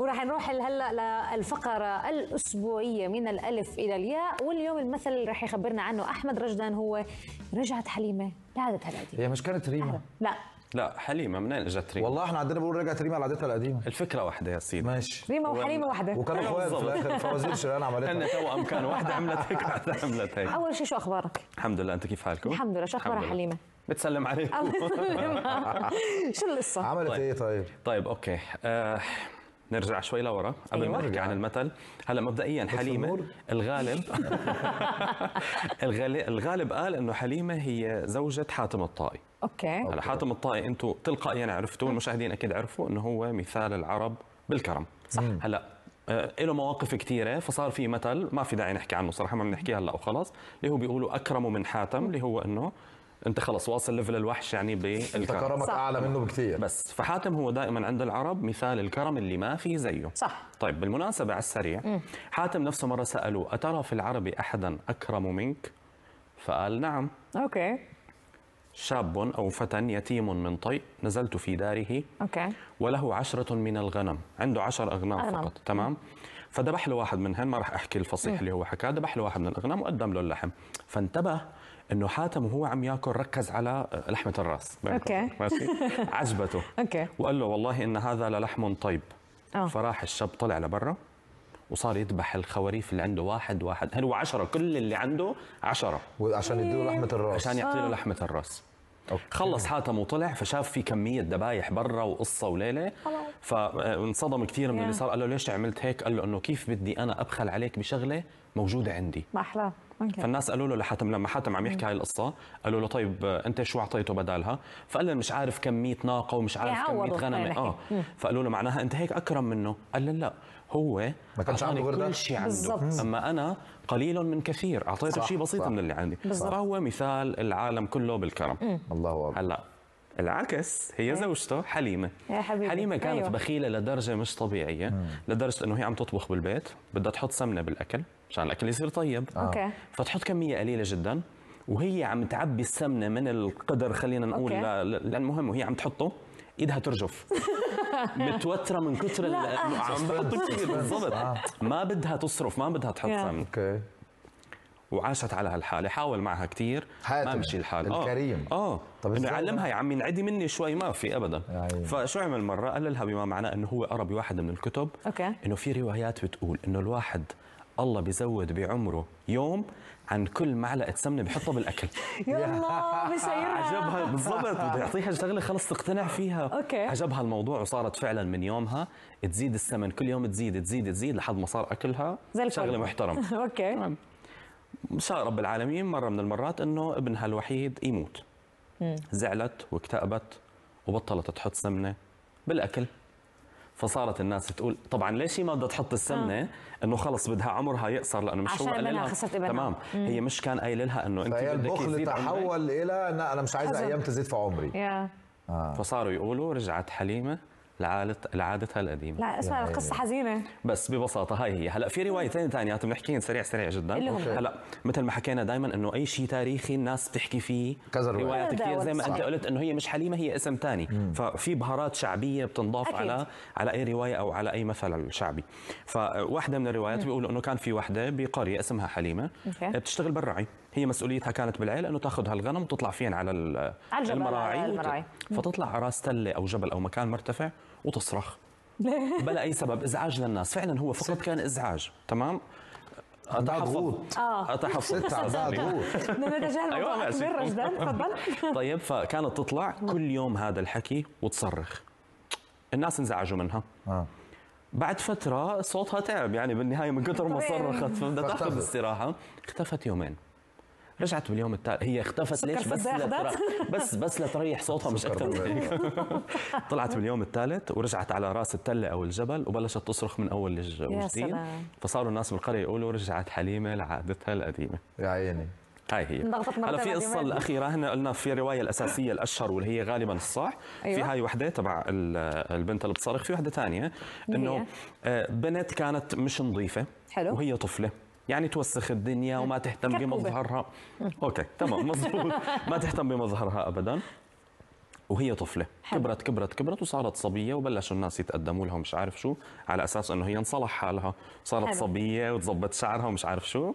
وراح نروح هلا للفقره الاسبوعيه من الالف الى الياء واليوم المثل اللي راح يخبرنا عنه احمد رجدان هو رجعت حليمه لعادتها القديمه هي مش كانت ريما لا لا حليمه منين اجت ريما؟ والله احنا عندنا بنقول رجعت ريما لعادتها القديمه الفكره واحده يا سيدي ماشي ريما وحليمه واحده وكانوا اخوات في الاخر فوازير شريان عملتها كان توأم كان واحده عملت هيك واحده عملت هيك اول شيء شو اخبارك؟ الحمد لله انت كيف حالكم؟ الحمد لله شو اخبار حليمه؟ بتسلم عليكم شو القصه؟ عملت طيب. ايه طيب؟ طيب اوكي آه، نرجع شوي لورا قبل ما أيوة، نحكي عن المثل هلا مبدئيا حليمه الغالب الغالب قال انه حليمه هي زوجة حاتم الطائي اوكي هلا حاتم الطائي انتم تلقائيا عرفتوه المشاهدين اكيد عرفوا انه هو مثال العرب بالكرم صح هلا آه، له مواقف كثيره فصار في مثل ما في داعي نحكي عنه صراحه ما بنحكيه هلا وخلاص اللي هو بيقولوا اكرم من حاتم اللي هو انه انت خلص واصل ليفل الوحش يعني بالكرم كرمك اعلى منه بكثير بس فحاتم هو دائما عند العرب مثال الكرم اللي ما في زيه صح طيب بالمناسبه على السريع حاتم نفسه مره سالوه اترى في العرب احدا اكرم منك فقال نعم اوكي شاب أو فتى يتيم من طيء نزلت في داره أوكي. وله عشرة من الغنم عنده عشر أغنام أغنم. فقط تمام فذبح له واحد منهن ما راح أحكي الفصيح م. اللي هو حكاه ذبح له واحد من الأغنام وقدم له اللحم فانتبه انه حاتم وهو عم ياكل ركز على لحمه الراس اوكي ماشي عجبته اوكي وقال له والله ان هذا للحم طيب أوه. فراح الشاب طلع لبرا وصار يذبح الخواريف اللي عنده واحد واحد هو عشرة كل اللي عنده عشرة وعشان يديله إيه. لحمه الراس عشان يعطي له آه. لحمه الراس أوكي. خلص حاتم وطلع فشاف في كميه ذبايح برا وقصه وليله فانصدم كثير من اللي صار قال له ليش عملت هيك قال له انه كيف بدي انا ابخل عليك بشغله موجوده عندي ما احلاه okay. فالناس قالوا له لحاتم لما حاتم عم يحكي هاي القصه قالوا له طيب انت شو اعطيته بدالها فقال لهم مش عارف كمية ناقه ومش عارف كمية غنم اه فقالوا له معناها انت هيك اكرم منه قال لهم لا هو ما كانش عنده كل شيء عنده اما انا قليل من كثير اعطيته شيء بسيط من اللي عندي بالزبط. فهو مثال العالم كله بالكرم الله اكبر هلا العكس هي إيه. زوجته حليمه يا حبيبي حليمه كانت أيوة. بخيله لدرجه مش طبيعيه مم. لدرجه انه هي عم تطبخ بالبيت بدها تحط سمنه بالاكل عشان الاكل يصير طيب آه. اوكي فتحط كميه قليله جدا وهي عم تعبي السمنه من القدر خلينا نقول المهم وهي عم تحطه ايدها ترجف متوتره من كثر آه. عم بالضبط آه. ما بدها تصرف ما بدها تحط سمنه اوكي وعاشت على هالحاله حاول معها كثير ما مشي الحال آه، الكريم اه, طب انه علمها يا عمي انعدي مني شوي ما في ابدا يعني. فشو عمل مره قال لها بما معناه انه هو قرا بواحد من الكتب أوكي. انه في روايات بتقول انه الواحد الله بيزود بعمره يوم عن كل معلقه سمنه بحطها بالاكل يا الله بسيرها عجبها بالضبط بده يعطيها شغله خلص تقتنع فيها اوكي عجبها الموضوع وصارت فعلا من يومها تزيد السمن كل يوم تزيد تزيد تزيد لحد ما صار اكلها شغله محترمه اوكي شاء رب العالمين مره من المرات انه ابنها الوحيد يموت زعلت واكتئبت وبطلت تحط سمنه بالاكل فصارت الناس تقول طبعا ليش هي ما بدها تحط السمنه آه. انه خلص بدها عمرها يقصر لانه مش عشان هو قال لها تمام مم. هي مش كان قايل لها انه انت بدك البخل تحول الى انا مش عايزه ايام تزيد في عمري yeah. آه. فصاروا يقولوا رجعت حليمه لعادتها القديمه لا اسمع يعني القصة إيه. حزينه بس ببساطه هاي هي هلا في روايتين ثانيات بنحكيهم سريع سريع جدا اللي هم هلا مثل ما حكينا دائما انه اي شيء تاريخي الناس بتحكي فيه كذا روايات كثير زي ما انت قلت انه هي مش حليمه هي اسم ثاني ففي بهارات شعبيه بتنضاف أكيد. على على اي روايه او على اي مثل شعبي فواحده من الروايات بيقولوا انه كان في وحده بقريه اسمها حليمه مكي. آه، بتشتغل بالرعي هي مسؤوليتها كانت بالعيله انه تاخذ هالغنم وتطلع فيهن على, على المراعي, المراعي. فتطلع على راس تله او جبل او مكان مرتفع وتصرخ بلا اي سبب ازعاج للناس فعلا هو فقط كان ازعاج تمام تحفظت اه تحفظت ايوه تفضل طيب فكانت تطلع كل يوم هذا الحكي وتصرخ الناس انزعجوا منها آه. بعد فتره صوتها تعب يعني بالنهايه من كثر ما صرخت فبدها تاخذ استراحه اختفت يومين رجعت باليوم التالي هي اختفت ليش بس لتريح بس بس لتريح صوتها مش اكثر من هيك طلعت باليوم الثالث ورجعت على راس التله او الجبل وبلشت تصرخ من اول وجديد فصاروا الناس بالقريه يقولوا رجعت حليمه لعادتها القديمه يا عيني هاي هي هلا في قصه الاخيره هنا قلنا في الروايه الاساسيه الاشهر واللي هي غالبا الصح أيوة. في هاي وحده تبع البنت اللي بتصرخ في وحده ثانيه انه آه، بنت كانت مش نظيفه حلو وهي طفله يعني توسخ الدنيا وما تهتم بمظهرها اوكي تمام مظبوط ما تهتم بمظهرها ابدا وهي طفلة حلو. كبرت كبرت كبرت وصارت صبية وبلشوا الناس يتقدموا لها ومش عارف شو على أساس أنه هي انصلح حالها صارت حلو. صبية وتظبط شعرها ومش عارف شو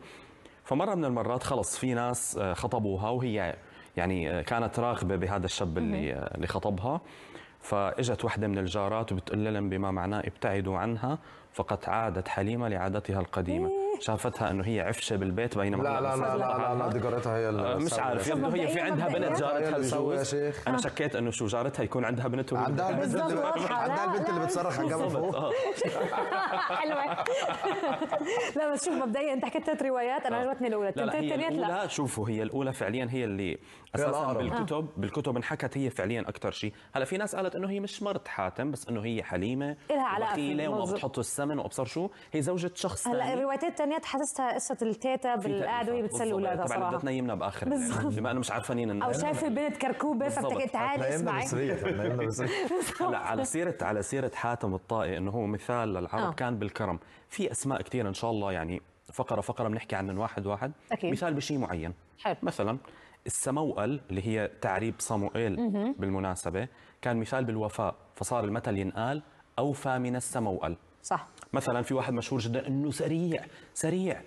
فمرة من المرات خلص في ناس آه، خطبوها وهي يعني آه، كانت راغبة بهذا الشاب اللي آه، اللي خطبها فاجت وحده من الجارات وبتقول لهم بما معناه ابتعدوا عنها فقد عادت حليمة لعادتها القديمة إيه. شافتها انه هي عفشه بالبيت بينما لا لا لا لا لا, دي قريتها هي مش عارف يبدو يعني هي في عندها بنت جارتها بجوز انا آه. شكيت انه شو جارتها يكون عندها بنت عندها البنت اللي عندها البنت اللي بتصرخ عن قبل فوق آه. حلوه لا بس شوف مبدئيا انت حكيت ثلاث روايات انا عجبتني آه. الاولى الثانيات لا لا شوفوا هي الاولى فعليا هي اللي اساسا بالكتب بالكتب انحكت هي فعليا اكثر شيء هلا في ناس قالت انه هي مش مرت حاتم بس انه هي حليمه لها علاقه وما بتحطوا السمن وابصر شو هي زوجة شخص هلا الروايتين يعني ان هي قصه التيتا بالقعده وهي بتسلي اولادها صراحه بدها تنيمنا باخر بما انه مش عارفانين او شايفه البنت كركوبه فبتحكي تعالي اسمعي لا على سيره على سيره حاتم الطائي انه هو مثال للعرب آه. كان بالكرم في اسماء كثير ان شاء الله يعني فقره فقره بنحكي عنهم واحد واحد أكيد. مثال بشيء معين حلو. مثلا السموئل اللي هي تعريب صموئيل بالمناسبه كان مثال بالوفاء فصار المثل ينقال اوفى من السموئل صح مثلا في واحد مشهور جدا انه سريع سريع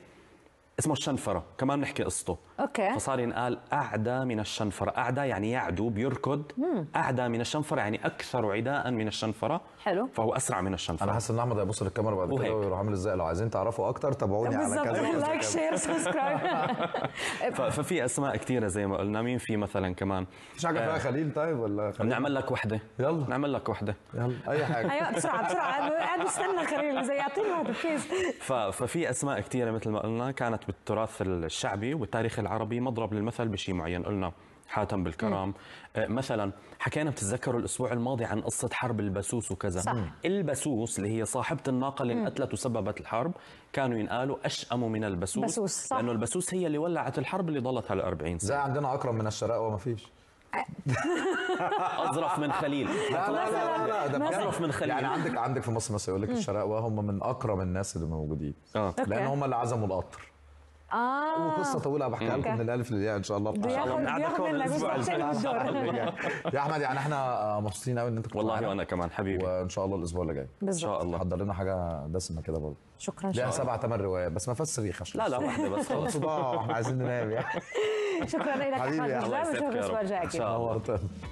اسمه الشنفرة كمان نحكي قصته أوكي. فصار ينقال أعدى من الشنفرة أعدى يعني يعدو بيركض أعدى من الشنفرة يعني أكثر عداء من الشنفرة حلو فهو أسرع من الشنفرة أنا حاسس إن أحمد هيبص للكاميرا بعد كده ويروح عامل إزاي لو عايزين تعرفوا أكثر تابعوني على كذا لايك شير سبسكرايب ففي أسماء كثيرة زي ما قلنا مين في مثلا كمان مش حاجة فيها آه، خليل طيب ولا خليل بنعمل لك وحدة يلا نعمل لك وحدة يلا أي حاجة أيوة بسرعة بسرعة قاعد بستنى خليل زي يعطيني واحدة ففي أسماء كثيرة مثل ما قلنا كانت جمعت بالتراث الشعبي والتاريخ العربي مضرب للمثل بشيء معين قلنا حاتم بالكرم مم. أه، مثلا حكينا بتتذكروا الاسبوع الماضي عن قصه حرب البسوس وكذا صح. البسوس اللي هي صاحبه الناقه اللي انقتلت وسببت الحرب كانوا ينقالوا اشأم من البسوس بسوس صح. لانه البسوس هي اللي ولعت الحرب اللي ضلت على 40 سنه زي عندنا اكرم من الشراء وما فيش اظرف من خليل لا لا لا, لا, ده اظرف من خليل يعني عندك عندك في مصر مثلا يقول لك الشراقوه هم من اكرم الناس اللي موجودين اه لان هم اللي عزموا القطر اه وقصه طويله بحكيها لكم من الالف للياء ان شاء الله ان شاء الله بياخذ الاسبوع يا احمد يعني احنا آه، مبسوطين قوي ان انت والله وانا كمان حبيبي وان شاء الله الاسبوع اللي جاي ان شاء الله حضر لنا حاجه دسمه كده برضه شكرا شكرا سبع ثمان روايات بس ما فيهاش صريخ لا لا واحده بس خلاص صداع احنا عايزين ننام يعني شكرا لك احمد حبيبي الله يسعدك يا رب ان شاء الله